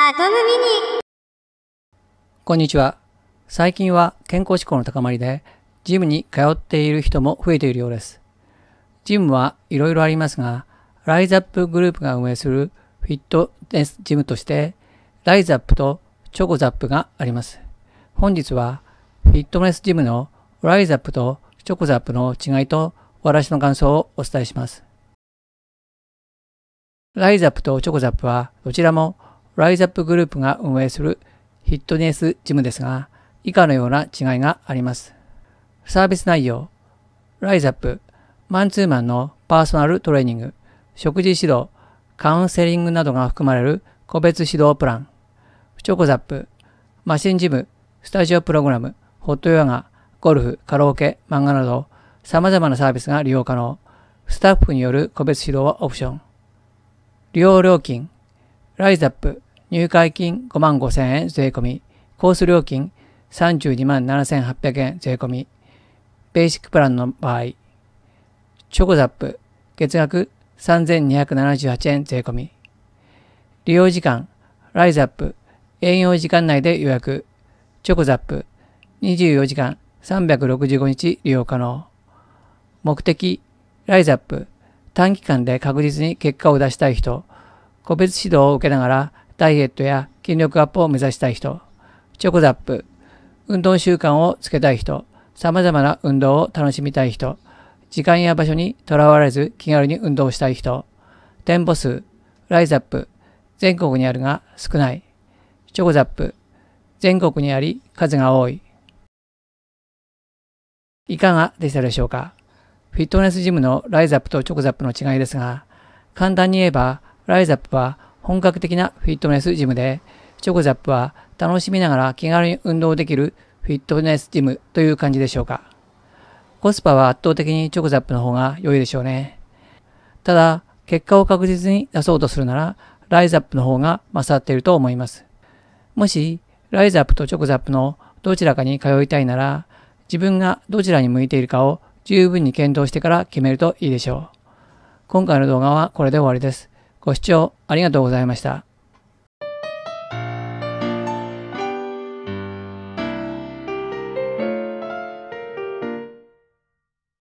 アトムミニこんにちは。最近は健康志向の高まりで、ジムに通っている人も増えているようです。ジムはいろいろありますが、ライザップグループが運営するフィットネスジムとして、ライザップとチョコザップがあります。本日は、フィットネスジムのライザップとチョコザップの違いと私の感想をお伝えします。ライザップとチョコザップはどちらもライズアップグループが運営するフィットネスジムですが、以下のような違いがあります。サービス内容、ライズアップ、マンツーマンのパーソナルトレーニング、食事指導、カウンセリングなどが含まれる個別指導プラン、チョコザップ、マシンジム、スタジオプログラム、ホットヨガ、ゴルフ、カラオケ、漫画など、様々なサービスが利用可能。スタッフによる個別指導はオプション。利用料金、ライズアップ、入会金5万5千円税込み、コース料金32万7800円税込み、ベーシックプランの場合、チョコザップ月額3278円税込み、利用時間、ライズアップ、営業時間内で予約、チョコザップ24時間365日利用可能、目的、ライズアップ、短期間で確実に結果を出したい人、個別指導を受けながらダイエットや筋力アップを目指したい人、チョコザップ、運動習慣をつけたい人、様々な運動を楽しみたい人、時間や場所にとらわれず気軽に運動したい人、店舗数、ライザップ、全国にあるが少ない、チョコザップ、全国にあり数が多い。いかがでしたでしょうかフィットネスジムのライザップとチョコザップの違いですが、簡単に言えば、ライザップは本格的なフィットネスジムで、チョコザップは楽しみながら気軽に運動できるフィットネスジムという感じでしょうか。コスパは圧倒的にチョコザップの方が良いでしょうね。ただ、結果を確実に出そうとするなら、ライザップの方が勝っていると思います。もし、ライザップとチョコザップのどちらかに通いたいなら、自分がどちらに向いているかを十分に検討してから決めるといいでしょう。今回の動画はこれで終わりです。ご視聴ありがとうございました。